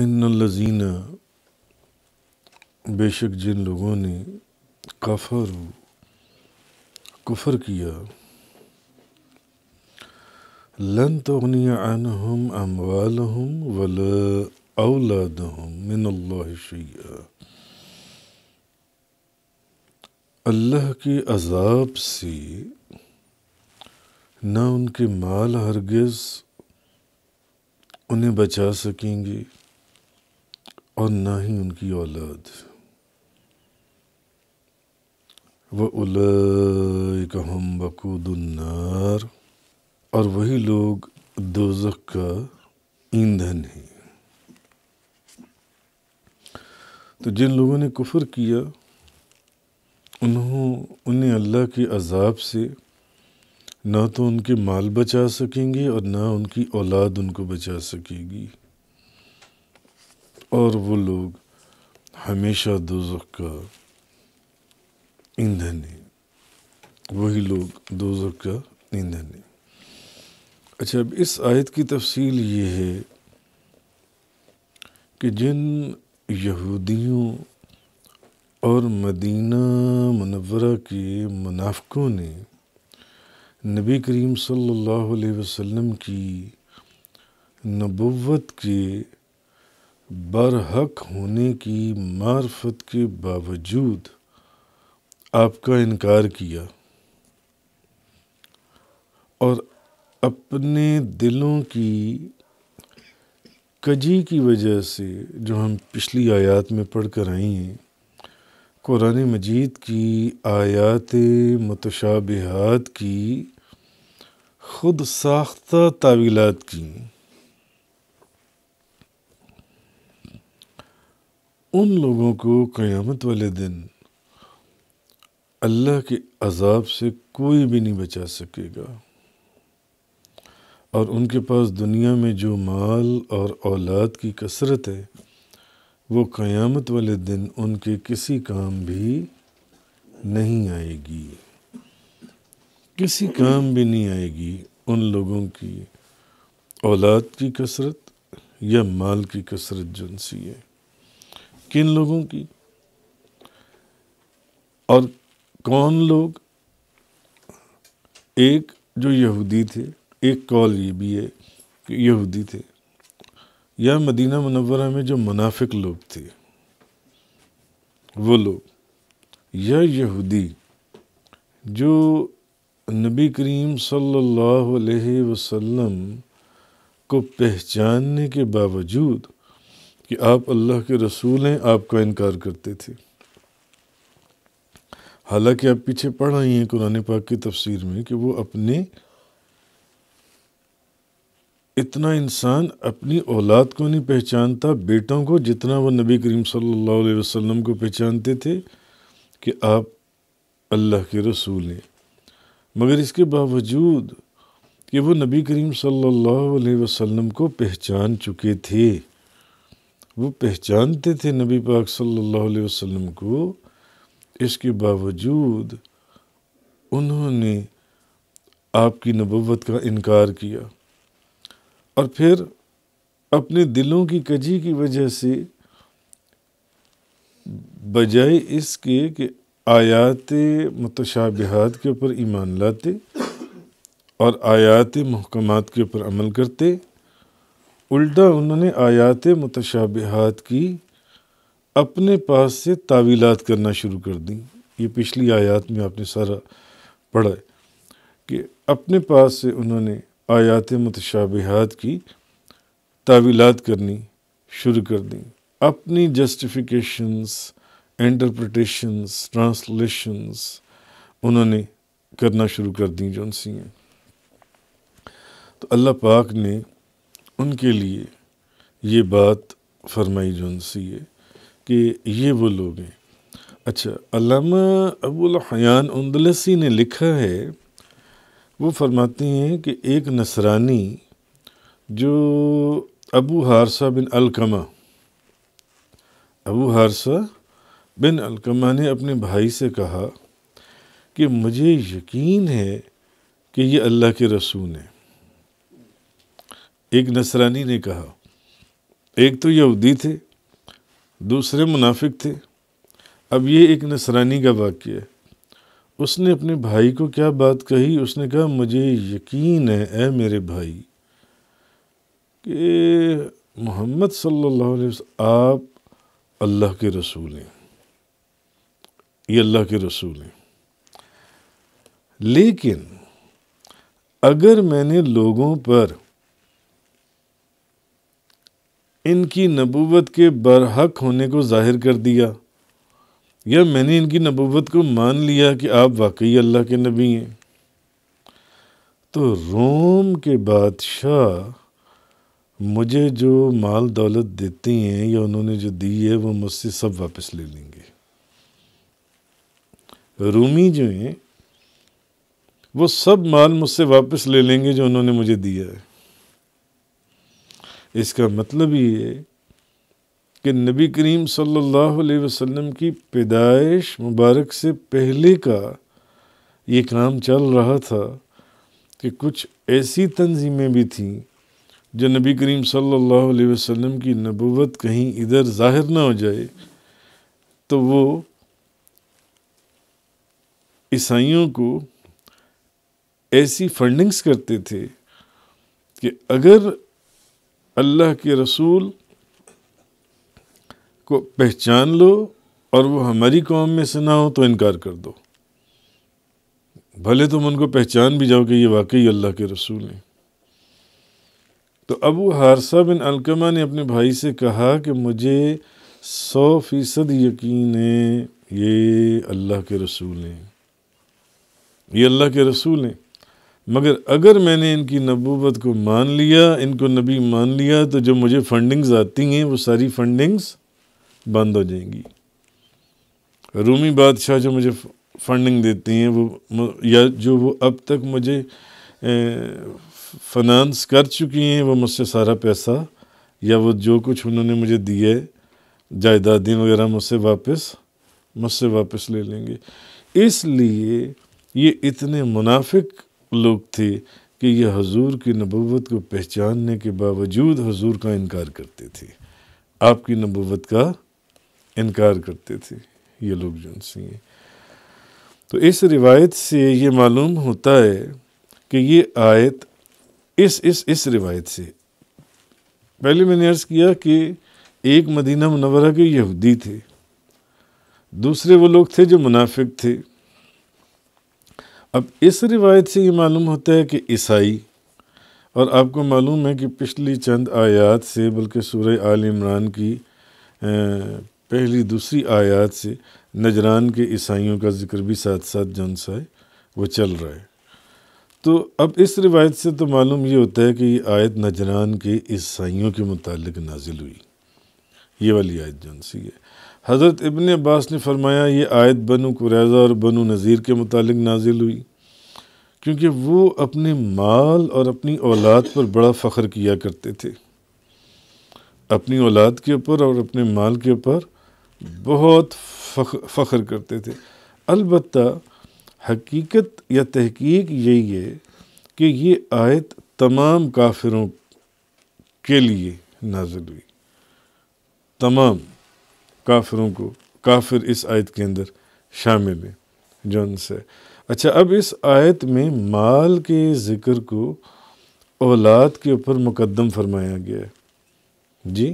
इन्नलजीना बेशक जिन लोगों ने कफर कुफर किया लन तोनिया हम अमवाल हम वल औलाद हम मिन अल्लाह के अजाब से ना उनके माल हरगिज़ उन्हें बचा सकेंगे और ना ही उनकी औलाद व उलहम बकूदुन्नार और वही लोग दोजक का ईंधन है तो जिन लोगों ने कुफर किया उन्हों उन्हें अल्लाह के अजाब से ना तो उनके माल बचा सकेंगे और ना उनकी औलाद उनको बचा सकेगी और वो लोग हमेशा दोजख का ईंधन है वही लोग दोजख का ईंधन है अच्छा अब इस आयत की तफसील ये है कि जिन यहूदियों और मदीना मनवरा के मुनाफ़ों ने नबी करीम सल्लल्लाहु अलैहि वसल्लम की नबुवत के बरहक होने की मार्फत के बावजूद आपका इनकार किया और अपने दिलों की कजी की वजह से जो हम पिछली आयत में पढ़ कर आई हैं कुरान मजीद की आयात मतशाबहत की खुद साख्ता तावीलात की उन लोगों को क़यामत वाले दिन अल्लाह के अजाब से कोई भी नहीं बचा सकेगा और उनके पास दुनिया में जो माल और औलाद की कसरत है वो क़यामत वाले दिन उनके किसी काम भी नहीं आएगी किसी काम भी नहीं आएगी उन लोगों की औलाद की कसरत या माल की कसरत जनसी है किन लोगों की और कौन लोग एक जो यहूदी थे एक कॉल ये भी है कि यहूदी थे या मदीना मनवरा में जो मुनाफिक लोग थे वो लोग या यहूदी जो नबी करीम सल्लल्लाहु अलैहि वसल्लम को पहचानने के बावजूद कि आप अल्लाह के रसूल हैं आपका इनकार करते थे हालांकि आप पीछे पढ़ रही हैं कुरान पाक की तफसीर में कि वो अपने इतना इंसान अपनी औलाद को नहीं पहचानता बेटों को जितना वो नबी करीम सल्लल्लाहु अलैहि वसल्लम को पहचानते थे कि आप अल्लाह के रसूल हैं मगर इसके बावजूद कि वो नबी करीम सल्लल्लाहु अलैहि वसल्लम को पहचान चुके थे वो पहचानते थे नबी पाक सल्लल्लाहु अलैहि वसल्लम को इसके बावजूद उन्होंने आपकी नबूवत का इनकार किया और फिर अपने दिलों की कजी की वजह से बजाय इसके कि आयात मतशाबहत के ऊपर ईमान लाते और आयात महकमात के ऊपर अमल करते उल्टा उन्होंने आयात मतशाबहत की अपने पास से तावीलात करना शुरू कर दी ये पिछली आयात में आपने सारा पढ़ा कि अपने पास से उन्होंने आयात मतशाबहत की तावीलात करनी शुरू कर दी अपनी जस्टिफिकेशंस इंटरप्रटेशंस ट्रांसलेशंस उन्होंने करना शुरू कर दी जो सी हैं तो अल्लाह पाक ने उनके लिए ये बात फरमाई जो है कि ये वो लोग हैं अच्छा अलामा अबुल हयान उन्दलसी ने लिखा है वो फरमाते हैं कि एक नसरानी जो अबू हारसा बिन अलकमा अबू हारसा बिन अलकमा ने अपने भाई से कहा कि मुझे यकीन है कि ये अल्लाह के रसूल हैं एक नसरानी ने कहा एक तो यहूदी थे दूसरे मुनाफिक थे अब ये एक नसरानी का वाक्य है उसने अपने भाई को क्या बात कही उसने कहा मुझे यकीन है ऐ मेरे भाई कि मोहम्मद सल्लल्लाहु अलैहि वसल्लम आप अल्लाह के रसूल हैं ये अल्लाह के रसूल हैं लेकिन अगर मैंने लोगों पर इनकी नबूवत के बरहक होने को जाहिर कर दिया या मैंने इनकी नबूवत को मान लिया कि आप वाकई अल्लाह के नबी हैं तो रोम के बादशाह मुझे जो माल दौलत देते हैं या उन्होंने जो दी है वो मुझसे सब वापस ले लेंगे रूमी जो हैं वो सब माल मुझसे वापस ले लेंगे जो उन्होंने मुझे दिया है इसका मतलब ही है कि नबी करीम सल्लल्लाहु अलैहि वसल्लम की पैदाइश मुबारक से पहले का ये काम चल रहा था कि कुछ ऐसी तंजीमें भी थीं जो नबी करीम सल्लल्लाहु अलैहि वसल्लम की नबूवत कहीं इधर ज़ाहिर ना हो जाए तो वो ईसाइयों को ऐसी फंडिंग्स करते थे कि अगर अल्लाह के रसूल को पहचान लो और वो हमारी कौम में से ना हो तो इनकार कर दो भले तुम उनको पहचान भी जाओ कि ये वाकई अल्लाह के रसूल हैं तो अबू हारसा बिन अलकमा ने अपने भाई से कहा कि मुझे सौ फीसद यकीन है ये अल्लाह के रसूल हैं ये अल्लाह के रसूल हैं मगर अगर मैंने इनकी नबूबत को मान लिया इनको नबी मान लिया तो जो मुझे फंडिंग्स आती हैं वो सारी फंडिंग्स बंद हो जाएंगी रूमी बादशाह जो मुझे फंडिंग देते हैं वो या जो वो अब तक मुझे फनानस कर चुकी हैं वो मुझसे सारा पैसा या वो जो कुछ उन्होंने मुझे दिया है जायदादें वगैरह मुझसे वापस मुझसे वापस ले लेंगे इसलिए ये इतने मुनाफिक लोग थे कि यह हजूर की नबूत को पहचानने के बावजूद हजूर का इनकार करते थे आपकी नबूत का इनकार करते थे ये लोग जिनसी हैं तो इस रिवायत से ये मालूम होता है कि ये आयत इस इस इस रिवायत से पहले मैंने अर्ज़ किया कि एक मदीना मनवरा के यहूदी थे दूसरे वो लोग थे जो मुनाफिक थे अब इस रिवायत से ये मालूम होता है कि ईसाई और आपको मालूम है कि पिछली चंद आयात से बल्कि सूर्य आल इमरान की पहली दूसरी आयात से नजरान के ईसाइयों का जिक्र भी साथ साथ जन सा है वो चल रहा है तो अब इस रिवायत से तो मालूम ये होता है कि ये आयत नजरान के ईसाइयों के मुतल नाजिल हुई ये वाली आयत जन सी है हज़रत इबन अब्बास ने फरमाया ये आयत बनु कुरैज़ा और बनु नज़ीर के मुतालिक नाजिल हुई क्योंकि वो अपने माल और अपनी औलाद पर बड़ा फ़ख्र किया करते थे अपनी औलाद के ऊपर और अपने माल के ऊपर बहुत फ़ख्र करते थे अलबत् हकीकत या तहकीक यही है कि ये आयत तमाम काफिरों के लिए नाजिल हुई तमाम काफिरों को काफिर इस आयत के अंदर शामिल है जौन से अच्छा अब इस आयत में माल के ज़िक्र को औलाद के ऊपर मुकदम फरमाया गया है जी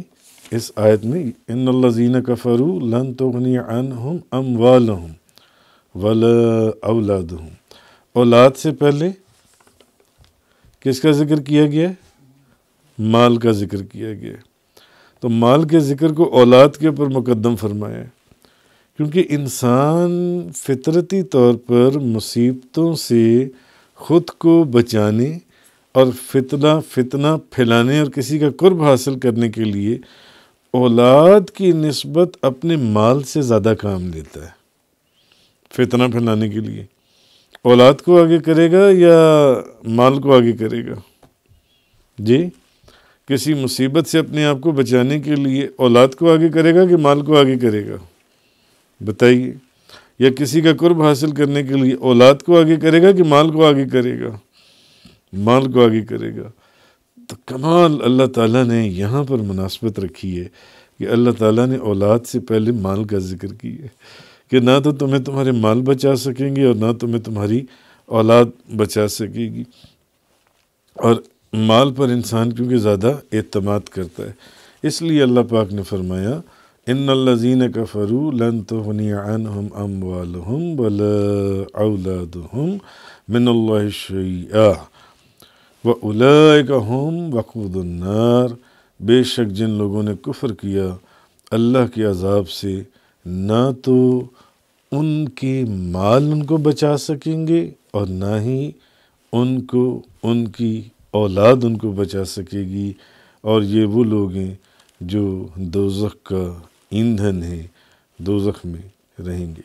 इस आयत में इन लजीन फ़रू लन तो अन हम अम वाल हम वल औलाद औलाद से पहले किसका ज़िक्र किया गया माल का ज़िक्र किया गया तो माल के ज़िक्र को औलाद के ऊपर मुकदम फरमाया क्योंकि इंसान फितरती तौर पर मुसीबतों से ख़ुद को बचाने और फितना फितना फैलाने और किसी का कुर्ब हासिल करने के लिए औलाद की नस्बत अपने माल से ज़्यादा काम लेता है फितना फैलाने के लिए औलाद को आगे करेगा या माल को आगे करेगा जी किसी मुसीबत से अपने आप को बचाने के लिए औलाद को आगे करेगा कि माल को आगे करेगा बताइए या किसी का कुर्ब हासिल करने के लिए औलाद को आगे करेगा कि माल को आगे करेगा माल को आगे करेगा तो कमाल अल्लाह ताला ने यहाँ पर मुनासबत रखी है कि अल्लाह ताला ने औलाद से पहले माल का जिक्र किया कि ना तो तुम्हें तुम्हारे माल बचा सकेंगे और ना तुम्हें तुम्हारी औलाद बचा सकेगी और माल पर इंसान क्योंकि ज़्यादा अतमाद करता है इसलिए अल्लाह पाक ने फरमाया इन लजीन का फ़रू लन तो हम अम अवलाद हम मिनल्ला व हम वक़ुदन्नार बेशक जिन लोगों ने कुफ़र किया अल्लाह के अजाब से ना तो उनके माल उनको बचा सकेंगे और ना ही उनको उनकी औलाद उनको बचा सकेगी और ये वो लोग हैं जो दोजख का ईंधन है दोजख में रहेंगे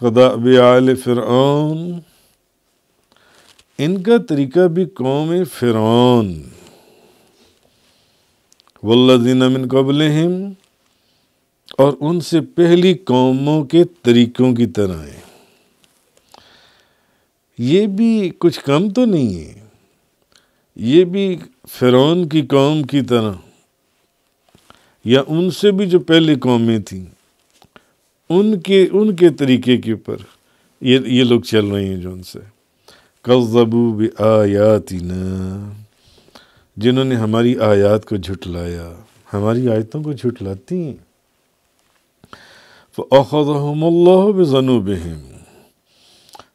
कदाब आल फ़िरौन इनका तरीका भी कौम फ़िरौन वल्लिन अमिन कबल हम और उनसे पहली कौमों के तरीक़ों की तरह है ये भी कुछ कम तो नहीं है ये भी फ़िरौन की कौम की तरह या उनसे भी जो पहले कौमें थीं उनके उनके तरीके के ऊपर ये ये लोग चल रहे हैं जो उनसे कल ब भी न जिन्होंने हमारी आयात को झुटलाया हमारी आयतों को झुटलाती हैं फ़ाखमल्ला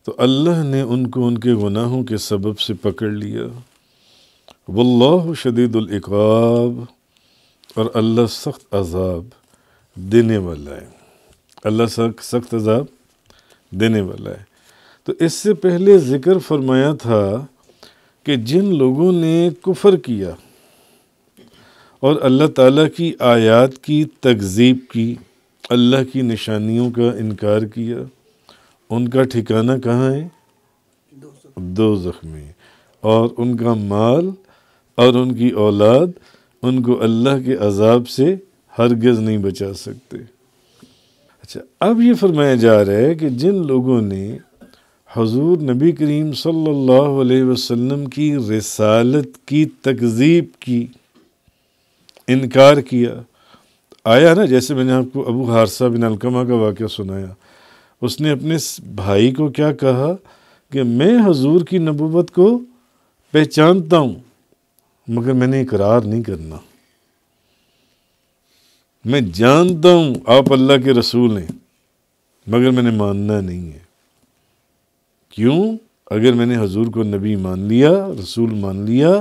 तो अल्लाह ने उनको उनके गुनाहों के सबब से पकड़ लिया वल्ल शदीदुल्क़ाब और अल्लाह सख्त अजाब देने वाला है अल्लाह सख्त सख्त अजाब देने वाला है तो इससे पहले ज़िक्र फरमाया था कि जिन लोगों ने कुफ़र किया और अल्लाह ताला की आयत की तकजीब की अल्लाह की निशानियों का इनकार किया उनका ठिकाना कहाँ है दो ज़ख्मी और उनका माल और उनकी औलाद उनको अल्लाह के अजाब से हरगज़ नहीं बचा सकते अच्छा अब ये फरमाया जा रहा है कि जिन लोगों ने हजूर नबी करीम सल्लल्लाहु अलैहि वसल्लम की रसालत की तकजीब की इनकार किया आया ना जैसे मैंने आपको अबू हारसा बिन अलकमा का वाक़ सुनाया उसने अपने भाई को क्या कहा कि मैं हजूर की नबूबत को पहचानता हूँ मगर मैंने इकरार नहीं करना मैं जानता हूँ आप अल्लाह के रसूल हैं मगर मैंने मानना नहीं है क्यों अगर मैंने हजूर को नबी मान लिया रसूल मान लिया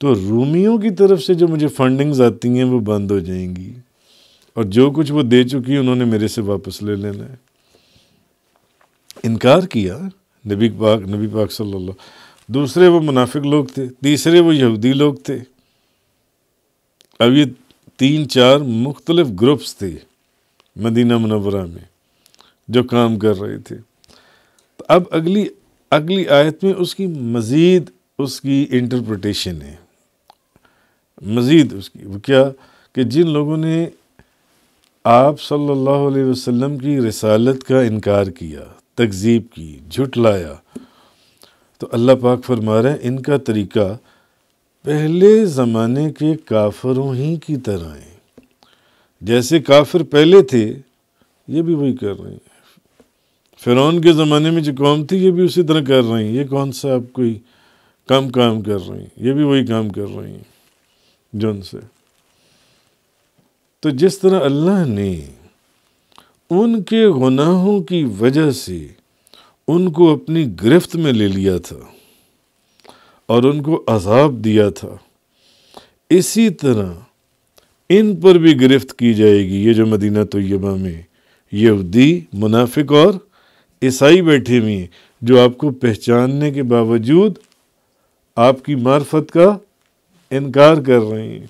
तो रूमियों की तरफ से जो मुझे फंडिंग्स आती हैं वो बंद हो जाएंगी और जो कुछ वो दे चुकी है उन्होंने मेरे से वापस ले लेना है इनकार किया नबी पाक नबी पाक सल्लल्लाहु दूसरे वो मुनाफिक लोग थे तीसरे वो यहूदी लोग थे अब ये तीन चार मुख्तलिफ ग्रुप्स थे मदीना मनवरा में जो काम कर रहे थे तो अब अगली अगली आयत में उसकी मज़ीद उसकी इंटरप्रटेशन है मज़ीद उसकी वो क्या कि जिन लोगों ने आप सल्लल्लाहु अलैहि वसल्लम की रसालत का इनकार किया तकजीब की झुटलाया तो अल्लाह पाक फरमा रहे हैं इनका तरीका पहले ज़माने के काफरों ही की तरह है जैसे काफिर पहले थे ये भी वही कर रहे हैं फिरौन के ज़माने में जो कौम थी ये भी उसी तरह कर रही हैं ये कौन सा आप कोई कम काम कर रही हैं ये भी वही काम कर रही हैं जन से तो जिस तरह अल्लाह ने उनके गुनाहों की वजह से उनको अपनी गिरफ्त में ले लिया था और उनको अजाब दिया था इसी तरह इन पर भी गिरफ्त की जाएगी ये जो मदीना तयबा में यहूदी मुनाफिक और ईसाई बैठे हुए हैं जो आपको पहचानने के बावजूद आपकी मार्फत का इनकार कर रहे हैं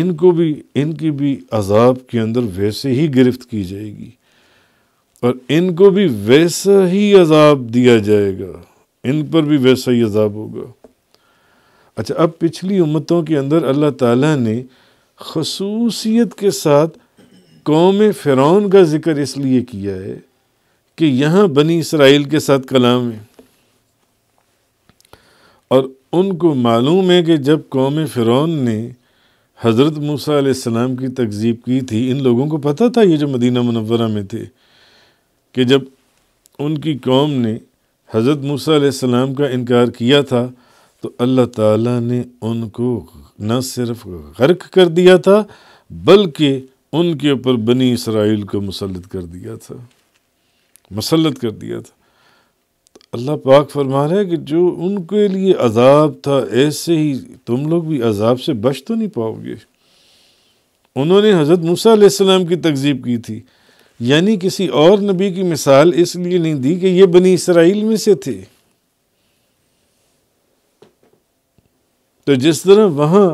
इनको भी इनकी भी अजाब के अंदर वैसे ही गिरफ्त की जाएगी और इनको भी वैसा ही अजाब दिया जाएगा इन पर भी वैसा ही अजाब होगा अच्छा अब पिछली उम्मतों के अंदर अल्लाह ताला ने खसूसियत के साथ कौम फ़िरौन का ज़िक्र इसलिए किया है कि यहाँ बनी इसराइल के साथ कलाम है और उनको मालूम है कि जब कौम फ़िरौन ने हज़रत मूसा की तकज़ीब की थी इन लोगों को पता था ये जो मदीना मनवरा में थे कि जब उनकी कौम ने हज़रत मूसा का इनकार किया था तो अल्लाह ताला ने उनको न सिर्फ गर्क कर दिया था बल्कि उनके ऊपर बनी इसराइल को मुसलत कर दिया था मुसलत कर दिया था तो अल्लाह पाक फरमा रहा है कि जो उनके लिए अजाब था ऐसे ही तुम लोग भी अजाब से बच तो नहीं पाओगे उन्होंने हज़रत मूसा की तकजीब की थी यानी किसी और नबी की मिसाल इसलिए नहीं दी कि ये बनी इसराइल में से थे तो जिस तरह वहाँ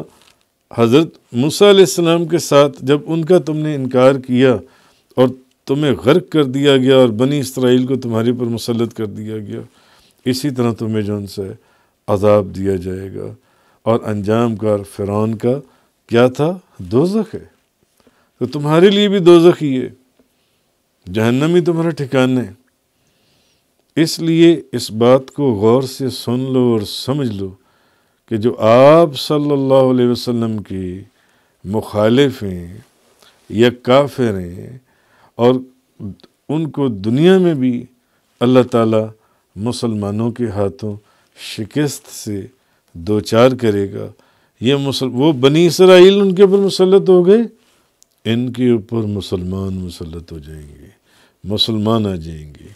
हज़रत मूसम के साथ जब उनका तुमने इनकार किया और तुम्हें गर्क कर दिया गया और बनी इसराइल को तुम्हारे पर मुसलत कर दिया गया इसी तरह तुम्हें जो उनसे अजाब दिया जाएगा और अंजाम कार फ़िरौन का क्या था दोजख है तो तुम्हारे लिए भी दोजख ही है जहन्नम ही तुम्हारा तो ठिकाना है इसलिए इस बात को गौर से सुन लो और समझ लो कि जो आप सल्लल्लाहु अलैहि वसल्लम की मुखालिफ हैं या काफिर हैं और उनको दुनिया में भी अल्लाह ताला मुसलमानों के हाथों शिकस्त से दो चार करेगा ये मुसल वो बनी इसराइल उनके ऊपर मुसलत हो गए इनके ऊपर मुसलमान मुसलत हो जाएंगे मुसलमान आ जाएंगे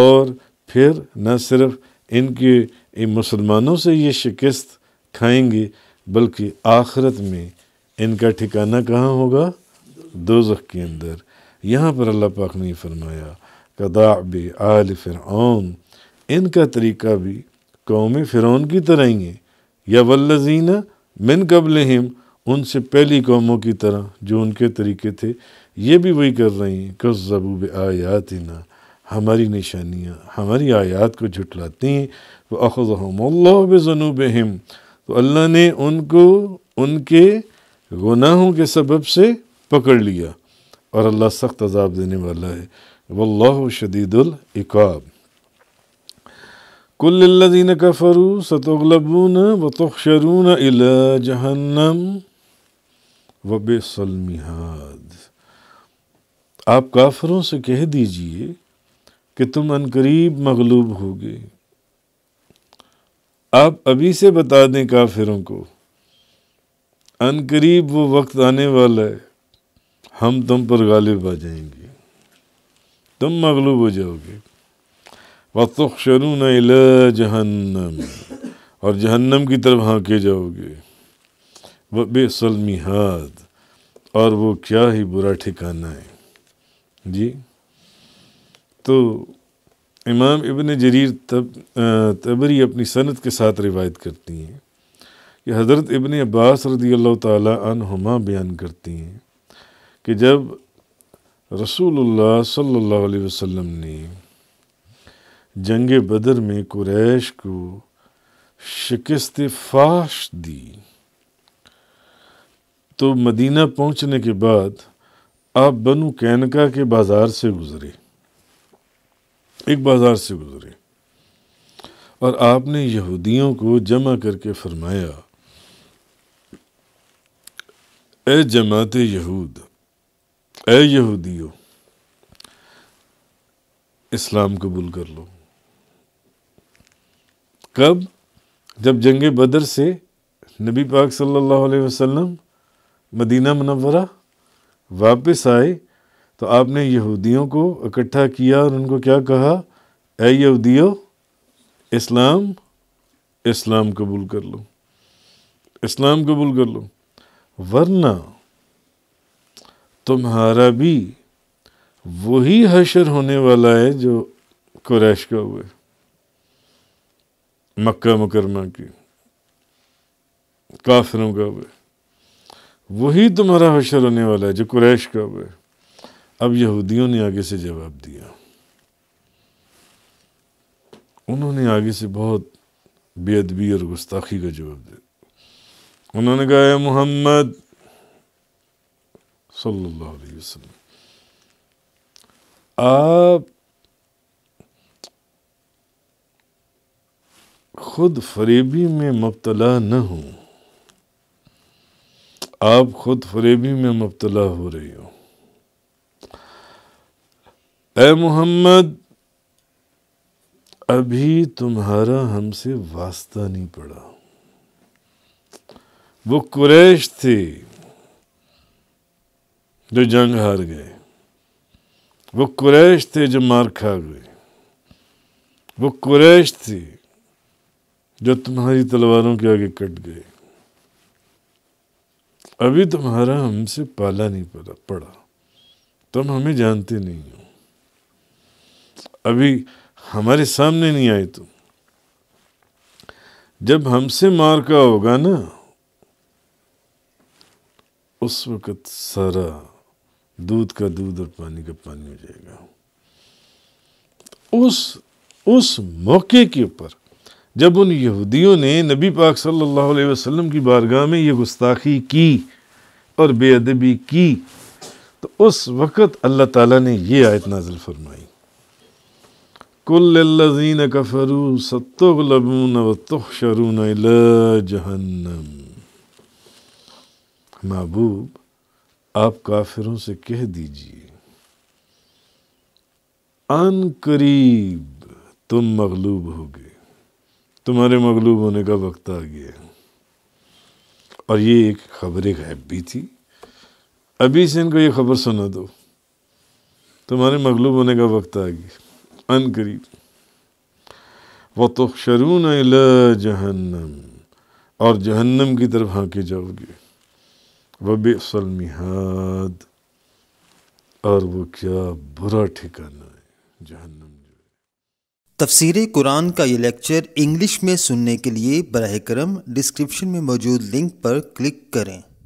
और फिर न सिर्फ इनके इन मुसलमानों से ये शिकस्त खाएंगे बल्कि आखरत में इनका ठिकाना कहाँ होगा जख के अंदर यहाँ पर अल्लाह पाक ने फरमाया कदाब आल फिर इनका तरीका भी कौम फ़िरौन की तरह ही है या वल्लजीना मिन कबल हिम उनसे पहली कौमों की तरह जो उनके तरीके थे ये भी वही कर रही हैं कस जबूब आयात ना हमारी निशानियाँ हमारी आयात को झुटलाती हैं वह अखज़म ज़नूब हम तो अल्लाह ने उनको उनके गुनाहों के सबब से पकड़ लिया और अल्लाह सख्त अजाब देने वाला है वल्ल शदीदुल्कब कुल्लिन कफरू सतोगलबून व अला जहन्नम वब सलमिहाद आप काफरों से कह दीजिए कि तुम अनकरीब मगलूब गए आप अभी से बता दें काफिरों को अनकरीब वो वक्त आने वाला है हम तुम पर गालिब आ जाएंगे तुम मगलूब हो जाओगे वक्त शरून जहन्नम और जहन्नम की तरफ हाँके जाओगे व बेसल मिहाद और वो क्या ही बुरा ठिकाना है जी तो इमाम इबन जरीर तब तबरी अपनी सनत के साथ रिवायत करती हैं कि हज़रत इबन अब्बास रदी अल्लाह तुमा बयान करती हैं कि जब रसूलुल्लाह सल्लल्लाहु अलैहि वसल्लम ने जंग बदर में कुरैश को शिकस्त फाश दी तो मदीना पहुंचने के बाद आप बनु कैनका के बाज़ार से गुज़रे एक बाज़ार से गुज़रे और आपने यहूदियों को जमा करके फरमाया ए जमात यहूद ए यहूदियों इस्लाम कबूल कर लो कब जब जंग बदर से नबी पाक सल्लल्लाहु अलैहि वसल्लम मदीना मनवरा वापस आए तो आपने यहूदियों को इकट्ठा किया और उनको क्या कहा ए यहूदियो इस्लाम इस्लाम कबूल कर लो इस्लाम कबूल कर लो वरना तुम्हारा भी वही हशर होने वाला है जो कुरैश का हुआ मक्का मुकरमा की काफिरों का हुआ वही तुम्हारा हशर होने वाला है जो कुरैश का हुआ है अब यहूदियों ने आगे से जवाब दिया उन्होंने आगे से बहुत बेअदबी और गुस्ताखी का जवाब दिया उन्होंने कहा मोहम्मद सल्लल्लाहु अलैहि वसल्लम आप खुद फरेबी में मुबतला न हों आप खुद फरेबी में मुबतला हो रही हो ए मोहम्मद अभी तुम्हारा हमसे वास्ता नहीं पड़ा वो कुरैश थे जो जंग हार गए वो कुरैश थे जो मार खा गए वो कुरैश थे जो तुम्हारी तलवारों के आगे कट गए अभी तुम्हारा हमसे पाला नहीं पड़ा पड़ा तुम हमें जानते नहीं हो अभी हमारे सामने नहीं आए तुम जब हमसे मार का होगा ना उस वक्त सारा दूध का दूध और पानी का पानी हो जाएगा उस उस मौके के ऊपर जब उन यहूदियों ने नबी पाक सल्लल्लाहु अलैहि वसल्लम की बारगाह में ये गुस्ताखी की और बेअदबी की तो उस वक़्त अल्लाह ताला ने ये आयत नाजिल फरमाई कुल्लजीन कफरू सत्तुगलबून व तुहशरून जहन्नम महबूब आप काफिरों से कह दीजिए अन करीब तुम मगलूब होगे तुम्हारे मगलूब होने का वक्त आ गया और ये एक खबर गैब भी थी अभी से इनको ये खबर सुना दो तुम्हारे मगलूब होने का वक्त आ गया अन करीब व तो शरून जहन्नम और जहन्नम की तरफ हाँके जाओगे वबसलमिहाद और वो क्या बुरा ठिकाना है जहन्नम तफसीर कुरान का ये लेक्चर इंग्लिश में सुनने के लिए बरह करम डिस्क्रिप्शन में मौजूद लिंक पर क्लिक करें